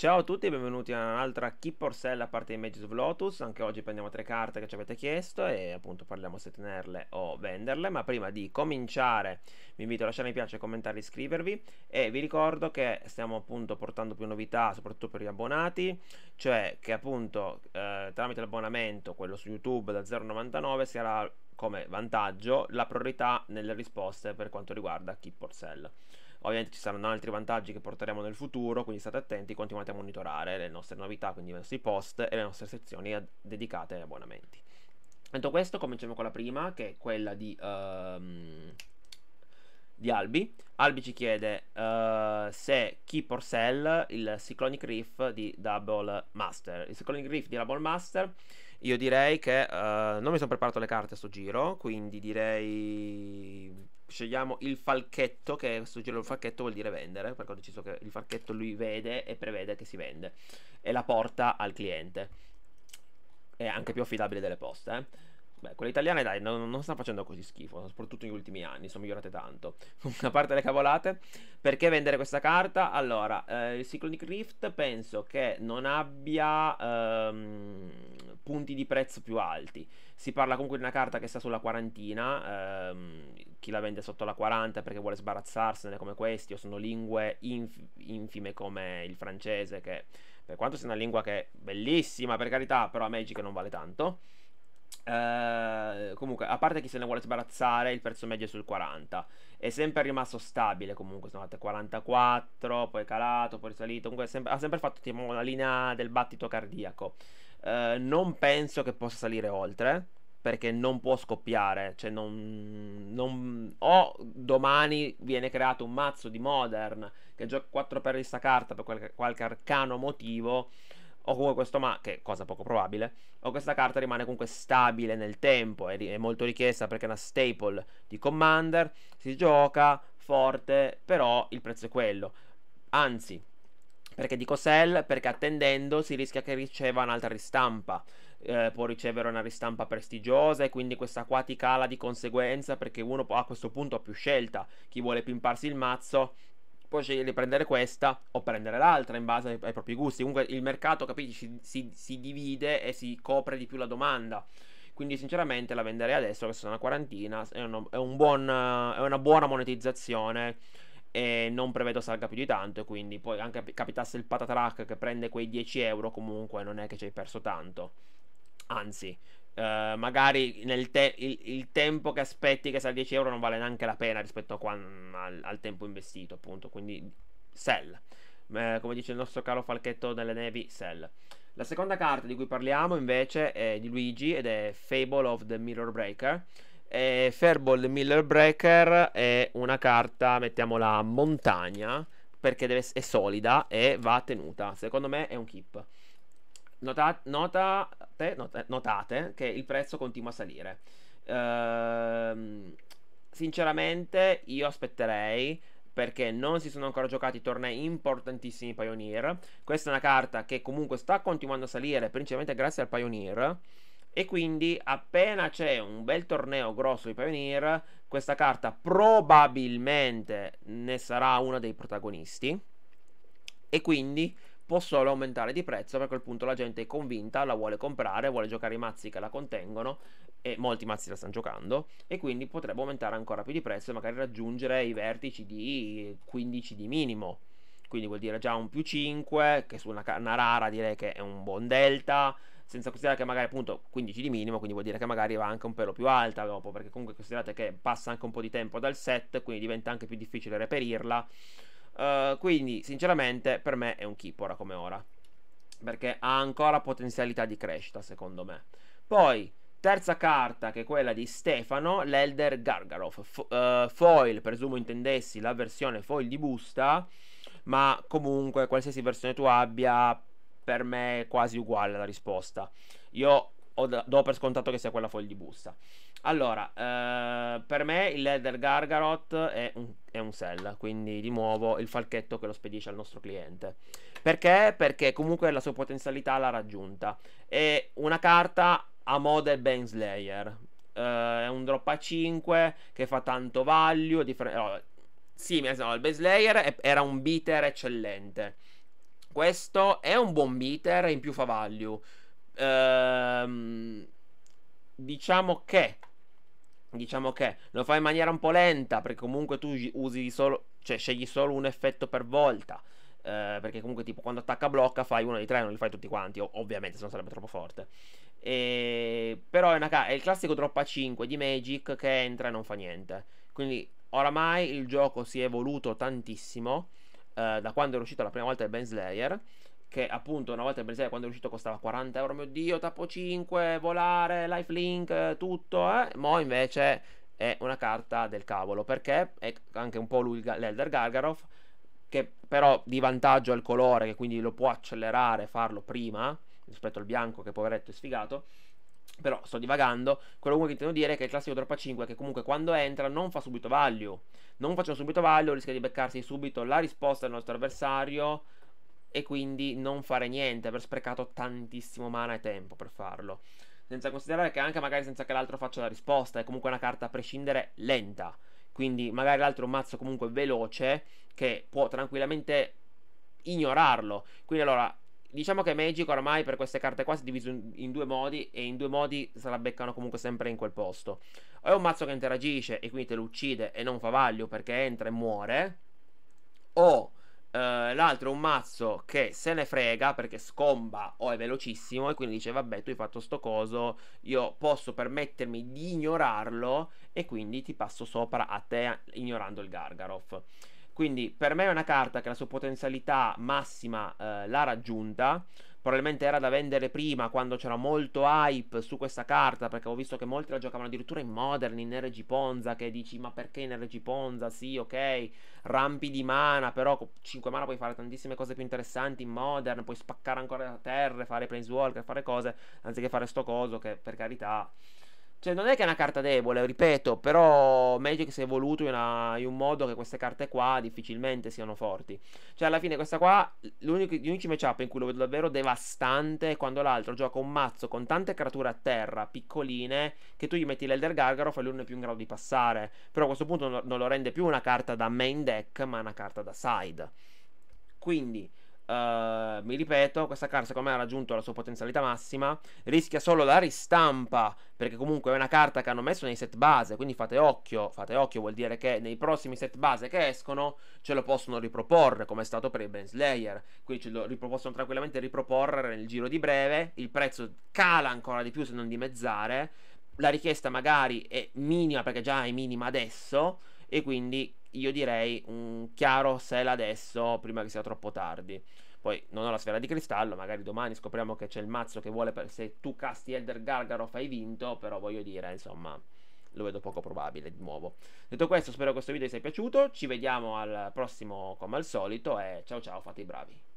Ciao a tutti e benvenuti a un'altra Keep or Sell a parte di Mages of Lotus. Anche oggi prendiamo tre carte che ci avete chiesto e appunto parliamo se tenerle o venderle. Ma prima di cominciare vi invito a lasciare mi piace, commentare, e iscrivervi e vi ricordo che stiamo appunto portando più novità soprattutto per gli abbonati, cioè che appunto eh, tramite l'abbonamento, quello su YouTube da 0,99 si avrà come vantaggio la priorità nelle risposte per quanto riguarda Keep or Sell. Ovviamente ci saranno altri vantaggi che porteremo nel futuro, quindi state attenti, continuate a monitorare le nostre novità, quindi i nostri post e le nostre sezioni dedicate agli abbonamenti. Detto questo, cominciamo con la prima, che è quella di, uh, di Albi. Albi ci chiede uh, se Keep or Sell il Cyclonic Reef di Double Master. Il Cyclonic Reef di Double Master, io direi che uh, non mi sono preparato le carte a sto giro, quindi direi scegliamo il falchetto, che è questo giro il falchetto vuol dire vendere, perché ho deciso che il falchetto lui vede e prevede che si vende. E la porta al cliente. È anche più affidabile delle poste, eh. Beh, quelle italiane, dai, non, non, stanno facendo così schifo, soprattutto negli ultimi anni, sono migliorate tanto. A parte le cavolate, perché vendere questa carta? Allora, eh, il Cyclonic Rift penso che non abbia ehm, punti di prezzo più alti. Si parla comunque di una carta che sta sulla quarantina, ehm, chi la vende sotto la 40 perché vuole sbarazzarsene come questi, o sono lingue inf- infime come il francese, che per quanto sia una lingua che è bellissima, per carità, però a Magic non vale tanto. Eh, comunque, a parte chi se ne vuole sbarazzare, il prezzo medio è sul 40. È sempre rimasto stabile. Comunque, sono andate 44, poi calato, poi risalito. Comunque, sempre, ha sempre fatto tipo la linea del battito cardiaco. Uh, non penso che possa salire oltre. Perché non può scoppiare. Cioè, non, non... O domani viene creato un mazzo di Modern che gioca 4 per questa carta per qualche, qualche arcano motivo o comunque questo ma, che è cosa poco probabile, o questa carta rimane comunque stabile nel tempo, è, è molto richiesta perché è una staple di Commander, si gioca forte, però il prezzo è quello. Anzi, perché dico sell? Perché attendendo si rischia che riceva un'altra ristampa. Eh, può ricevere una ristampa prestigiosa e quindi questa qua ti cala di conseguenza perché uno a questo punto ha più scelta. Chi vuole pimparsi il mazzo può scegliere prendere questa o prendere l'altra in base ai, ai propri gusti. Comunque il mercato, capisci, si, si, si, divide e si copre di più la domanda. Quindi sinceramente la venderei adesso, che sono una quarantina, è, uno, è, un buon, è una buona monetizzazione e non prevedo salga più di tanto. Quindi poi anche capitasse il patatrack che prende quei 10 euro comunque non è che ci hai perso tanto. Anzi, Uh, magari te- il-, il, tempo che aspetti che sia 10 euro non vale neanche la pena rispetto quan- al-, al, tempo investito, appunto. Quindi sell. Uh, come dice il nostro caro falchetto delle nevi, sell. La seconda carta di cui parliamo invece è di Luigi ed è Fable of the Mirror Breaker. E Fairball Mirror Breaker è una carta, mettiamola, montagna, perché deve- è solida e va tenuta. Secondo me è un keep. Nota, nota notate, notate che il prezzo continua a salire. Ehm, sinceramente io aspetterei perché non si sono ancora giocati tornei importantissimi Pioneer. Questa è una carta che comunque sta continuando a salire, principalmente grazie al Pioneer. E quindi appena c'è un bel torneo grosso di Pioneer, questa carta probabilmente ne sarà una dei protagonisti. E quindi può solo aumentare di prezzo perché a quel punto la gente è convinta, la vuole comprare, vuole giocare i mazzi che la contengono e molti mazzi la stanno giocando e quindi potrebbe aumentare ancora più di prezzo e magari raggiungere i vertici di 15 di minimo. Quindi vuol dire già un più 5, che su una, una rara direi che è un buon delta, senza considerare che magari appunto 15 di minimo, quindi vuol dire che magari va anche un pelo più alta dopo, perché comunque considerate che passa anche un po' di tempo dal set, quindi diventa anche più difficile reperirla. Eh, quindi, sinceramente, per me è un keep ora come ora. Perché ha ancora potenzialità di crescita, secondo me. Poi, terza carta, che è quella di Stefano, l'Elder Gargaroff F- uh, foil, presumo intendessi la versione foil di busta. Ma comunque, qualsiasi versione tu abbia, per me è quasi uguale la risposta. Io do per scontato che sia quella foil di busta. Allora, eh, per me il leader Gargaroth è un, è un sell, quindi di nuovo il falchetto che lo spedisce al nostro cliente. Perché? Perché comunque la sua potenzialità l'ha raggiunta. È una carta a mode Benslayer. eh, è un drop a 5 che fa tanto value. Differ- no, sì, no, il Benslayer era un beater eccellente. Questo è un buon beater e in più fa value. Ehm diciamo che diciamo che lo fai in maniera un po' lenta perché comunque tu usi solo, cioè scegli solo un effetto per volta. Eh, perché comunque tipo quando attacca blocca fai uno di tre, non li fai tutti quanti, ovviamente se non sarebbe troppo forte. E... Però è, una, è il classico drop a 5 di Magic che entra e non fa niente. Quindi oramai il gioco si è evoluto tantissimo eh, da quando è uscito la prima volta il Benslayer. Slayer che appunto una volta il Berserk quando è uscito costava 40 euro, mio dio, tappo 5, volare, lifelink, tutto, eh? Mo invece è una carta del cavolo, perché è anche un po' lui l'Elder Gargaroff, che però di vantaggio ha il colore, che quindi lo può accelerare, farlo prima, rispetto al bianco che poveretto è sfigato, però sto divagando, quello che intendo dire è che il classico troppa 5 che comunque quando entra non fa subito value, non facendo subito value rischia di beccarsi subito la risposta del nostro avversario, e quindi non fare niente, aver sprecato tantissimo mana e tempo per farlo. Senza considerare che anche magari senza che l'altro faccia la risposta, è comunque una carta a prescindere lenta. Quindi magari l'altro è un mazzo comunque veloce che può tranquillamente ignorarlo. Quindi allora, diciamo che Magic ormai per queste carte qua si è diviso in, due modi e in due modi se la beccano comunque sempre in quel posto. O è un mazzo che interagisce e quindi te lo uccide e non fa vaglio perché entra e muore, eh, l'altro è un mazzo che se ne frega perché scomba o è velocissimo e quindi dice vabbè tu hai fatto sto coso, io posso permettermi di ignorarlo e quindi ti passo sopra a te ignorando il Gargaroff. Quindi per me è una carta che la sua potenzialità massima eh, l'ha raggiunta probabilmente era da vendere prima quando c'era molto hype su questa carta, perché ho visto che molti la giocavano addirittura in Modern, in RG Ponza, che dici ma perché in RG Ponza? Sì, ok, rampi di mana, però con 5 mana puoi fare tantissime cose più interessanti in Modern, puoi spaccare ancora la terra, fare Planeswalker, fare cose, anziché fare sto coso che per carità cioè, non è che è una carta debole, ripeto, però Magic si è evoluto in, una, in, un modo che queste carte qua difficilmente siano forti. Cioè, alla fine questa qua, l'unico, unici matchup in cui lo vedo davvero devastante è quando l'altro gioca un mazzo con tante creature a terra, piccoline, che tu gli metti l'Elder Gargaro, fai l'uno più in grado di passare. Però a questo punto non, non lo rende più una carta da main deck, ma una carta da side. Quindi... Uh, mi ripeto, questa carta secondo me ha raggiunto la sua potenzialità massima, rischia solo la ristampa, perché comunque è una carta che hanno messo nei set base, quindi fate occhio, fate occhio vuol dire che nei prossimi set base che escono ce lo possono riproporre, come è stato per i Benslayer, quindi ce lo ripro- possono tranquillamente riproporre nel giro di breve, il prezzo cala ancora di più se non dimezzare, la richiesta magari è minima perché già è minima adesso, e quindi io direi un chiaro sell adesso, prima che sia troppo tardi. Poi non ho la sfera di cristallo, magari domani scopriamo che c'è il mazzo che vuole per se tu casti Elder Gargaro fai vinto, però voglio dire, insomma, lo vedo poco probabile di nuovo. Detto questo, spero che questo video vi sia piaciuto, ci vediamo al prossimo come al solito e ciao ciao, fate i bravi.